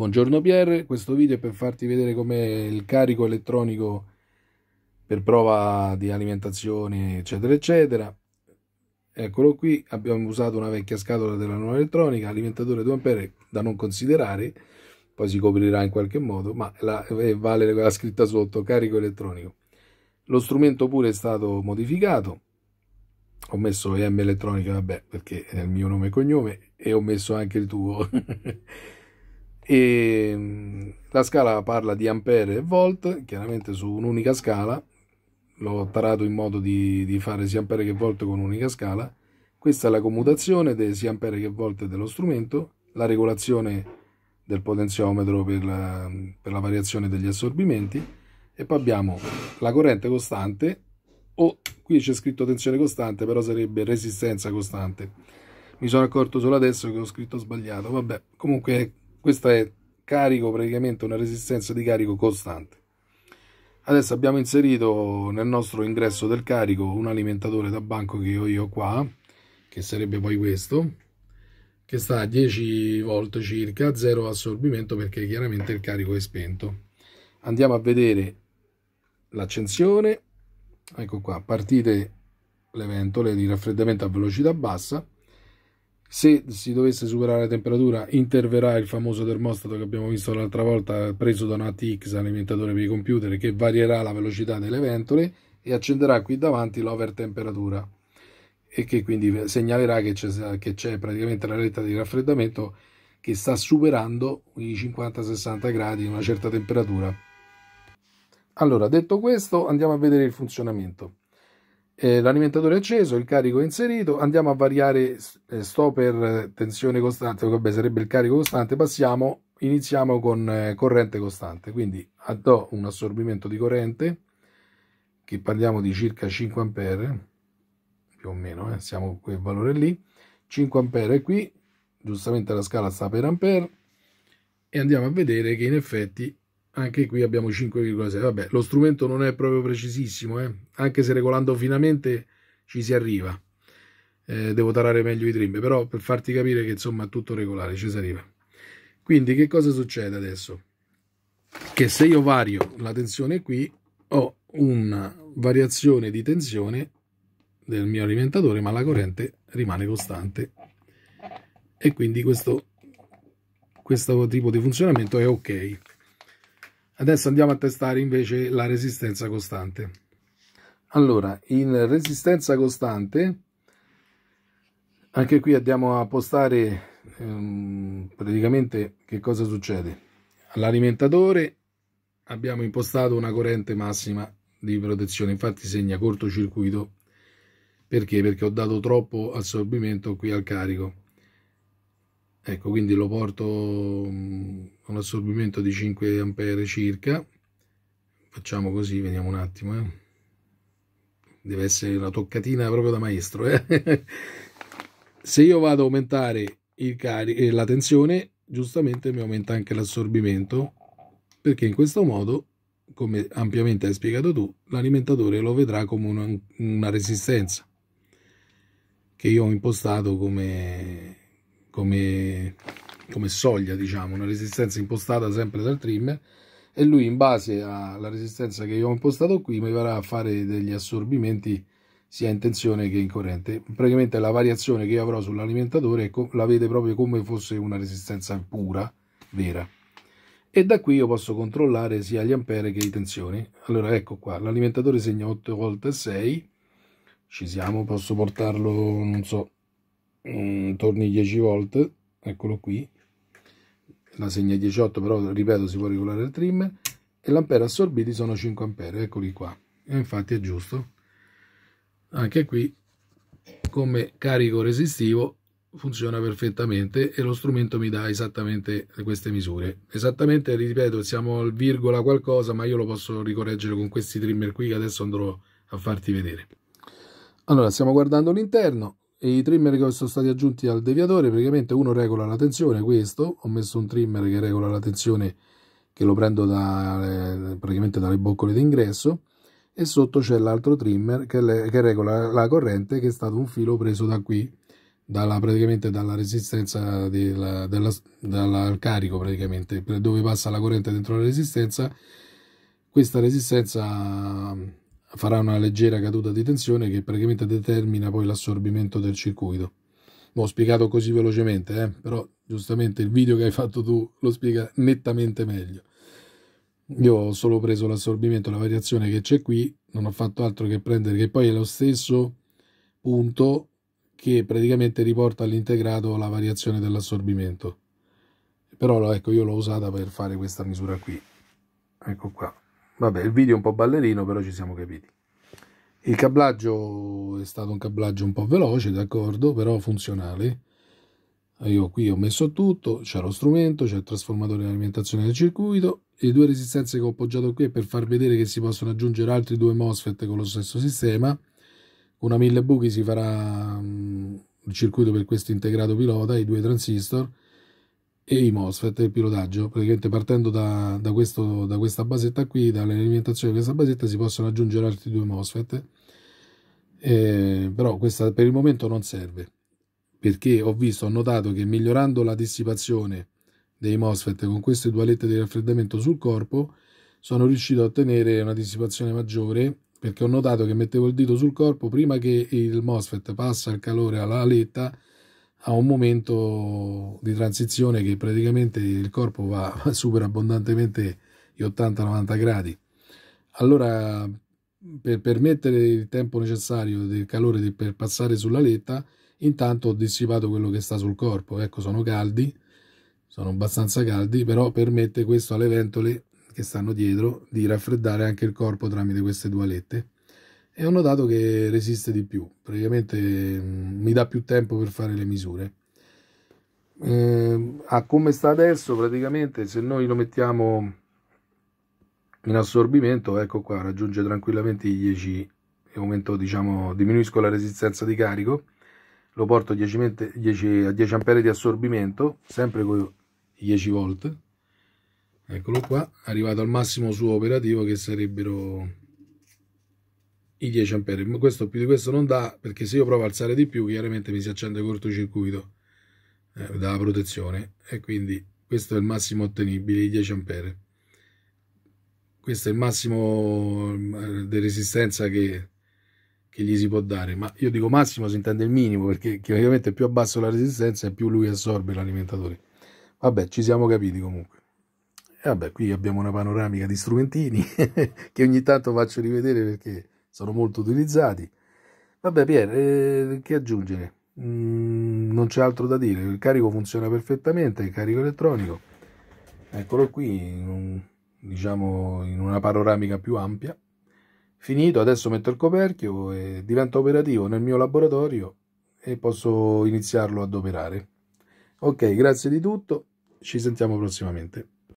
Buongiorno Pierre, questo video è per farti vedere come il carico elettronico per prova di alimentazione eccetera eccetera. Eccolo qui, abbiamo usato una vecchia scatola della nuova elettronica, alimentatore 2A da non considerare, poi si coprirà in qualche modo, ma la, vale la scritta sotto, carico elettronico. Lo strumento pure è stato modificato, ho messo M elettronica, vabbè, perché è il mio nome e cognome, e ho messo anche il tuo. E mm, la scala parla di ampere e volt, chiaramente su un'unica scala, l'ho tarato in modo di, di, fare sia ampere che volt con un'unica scala. Questa è la commutazione dei sia ampere che volt dello strumento, la regolazione del potenziometro per la, per la variazione degli assorbimenti e poi abbiamo la corrente costante o oh, qui c'è scritto tensione costante però sarebbe resistenza costante mi sono accorto solo adesso che ho scritto sbagliato vabbè comunque questa è carico praticamente una resistenza di carico costante. Adesso abbiamo inserito nel nostro ingresso del carico un alimentatore da banco che ho io qua, che sarebbe poi questo, che sta a 10 volt circa, zero assorbimento perché chiaramente il carico è spento. Andiamo a vedere l'accensione, ecco qua, partite le ventole di raffreddamento a velocità bassa, se si dovesse superare la temperatura interverrà il famoso termostato che abbiamo visto l'altra volta preso da un ATX alimentatore per i computer che varierà la velocità delle ventole e accenderà qui davanti l'over temperatura e che quindi segnalerà che c'è, praticamente la retta di raffreddamento che sta superando i 50-60 gradi una certa temperatura. Allora, detto questo, andiamo a vedere il funzionamento eh, l'alimentatore è acceso, il carico è inserito, andiamo a variare eh, sto per tensione costante, vabbè sarebbe il carico costante, passiamo, iniziamo con eh, corrente costante, quindi do un assorbimento di corrente, che parliamo di circa 5 a più o meno, eh, siamo con quel valore lì, 5 a è qui, giustamente la scala sta per ampere, e andiamo a vedere che in effetti anche qui abbiamo 5,6 vabbè lo strumento non è proprio precisissimo eh? anche se regolando finamente ci si arriva eh, devo tarare meglio i trim però per farti capire che insomma è tutto regolare ci si arriva quindi che cosa succede adesso che se io vario la tensione qui ho una variazione di tensione del mio alimentatore ma la corrente rimane costante e quindi questo questo tipo di funzionamento è ok Adesso andiamo a testare invece la resistenza costante. Allora, in resistenza costante, anche qui andiamo a postare ehm, praticamente che cosa succede. All'alimentatore abbiamo impostato una corrente massima di protezione, infatti segna cortocircuito. Perché? Perché ho dato troppo assorbimento qui al carico ecco quindi lo porto a mm, un assorbimento di 5 ampere circa facciamo così vediamo un attimo eh. deve essere una toccatina proprio da maestro eh. se io vado ad aumentare eh, la tensione giustamente mi aumenta anche l'assorbimento perché in questo modo come ampiamente hai spiegato tu l'alimentatore lo vedrà come una, una resistenza che io ho impostato come come, come soglia, diciamo, una resistenza impostata sempre dal trimmer e lui in base alla resistenza che io ho impostato qui mi verrà a fare degli assorbimenti sia in tensione che in corrente. Praticamente la variazione che io avrò sull'alimentatore la vede proprio come fosse una resistenza pura, vera. E da qui io posso controllare sia gli ampere che le tensioni. Allora ecco qua, l'alimentatore segna 8 volt 6, ci siamo, posso portarlo, non so, Mm, torni 10 volt eccolo qui la segna 18 però ripeto si può regolare il trimmer e l'ampere assorbiti sono 5 ampere eccoli qua e infatti è giusto anche qui come carico resistivo funziona perfettamente e lo strumento mi dà esattamente queste misure esattamente ripeto siamo al virgola qualcosa ma io lo posso ricorreggere con questi trimmer qui che adesso andrò a farti vedere allora stiamo guardando l'interno e i trimmer che sono stati aggiunti al deviatore praticamente uno regola la tensione questo ho messo un trimmer che regola la tensione che lo prendo da, eh, praticamente dalle boccole d'ingresso e sotto c'è l'altro trimmer che, le, che, regola la corrente che è stato un filo preso da qui dalla, praticamente dalla resistenza della, della, dal carico praticamente dove passa la corrente dentro la resistenza questa resistenza farà una leggera caduta di tensione che praticamente determina poi l'assorbimento del circuito. L'ho spiegato così velocemente, eh? però giustamente il video che hai fatto tu lo spiega nettamente meglio. Io ho solo preso l'assorbimento, la variazione che c'è qui, non ho fatto altro che prendere, che poi è lo stesso punto che praticamente riporta all'integrato la variazione dell'assorbimento. Però ecco, io l'ho usata per fare questa misura qui. Ecco qua. Vabbè, il video è un po' ballerino, però ci siamo capiti. Il cablaggio è stato un cablaggio un po' veloce, d'accordo, però funzionale. Io qui ho messo tutto, c'è lo strumento, c'è il trasformatore di alimentazione del circuito, le due resistenze che ho appoggiato qui per far vedere che si possono aggiungere altri due MOSFET con lo stesso sistema. Una 1000 buchi si farà mm, il circuito per questo integrato pilota, i due transistor, e i MOSFET e il pilotaggio. Praticamente partendo da, da, questo, da questa basetta qui, dall'alimentazione di questa basetta, si possono aggiungere altri due MOSFET, eh, però questa per il momento non serve, perché ho visto, ho notato che migliorando la dissipazione dei MOSFET con queste dualette di raffreddamento sul corpo, sono riuscito a ottenere una dissipazione maggiore perché ho notato che mettevo il dito sul corpo prima che il MOSFET passa il calore alla aletta a un momento di transizione che praticamente il corpo va, supera abbondantemente gli 80-90 gradi. Allora, per permettere il tempo necessario del calore di, per passare sulla letta, intanto ho dissipato quello che sta sul corpo. Ecco, sono caldi, sono abbastanza caldi, però permette questo alle ventole che stanno dietro di raffreddare anche il corpo tramite queste due lette e ho notato che resiste di più, praticamente mm, mi dà più tempo per fare le misure. Eh, a come sta adesso, praticamente se noi lo mettiamo in assorbimento, ecco qua, raggiunge tranquillamente i 10, e aumento, diciamo, diminuisco la resistenza di carico, lo porto 10, 10, a 10 ampere di assorbimento, sempre con i 10 volt, eccolo qua, arrivato al massimo suo operativo che sarebbero i 10 ampere Ma questo più di questo non dà, perché se io provo a alzare di più, chiaramente mi si accende cortocircuito eh, dalla protezione. E quindi questo è il massimo ottenibile, i 10 ampere Questo è il massimo eh, di resistenza che, che gli si può dare. Ma io dico massimo si intende il minimo, perché chiaramente più abbasso la resistenza e più lui assorbe l'alimentatore. Vabbè, ci siamo capiti comunque. E vabbè, qui abbiamo una panoramica di strumentini che ogni tanto faccio rivedere perché sono molto utilizzati. Vabbè Pier, eh, che aggiungere? Mm, non c'è altro da dire, il carico funziona perfettamente, il carico elettronico. Eccolo qui, in un, diciamo in una panoramica più ampia. Finito, adesso metto il coperchio e diventa operativo nel mio laboratorio e posso iniziarlo ad operare. Ok, grazie di tutto, ci sentiamo prossimamente.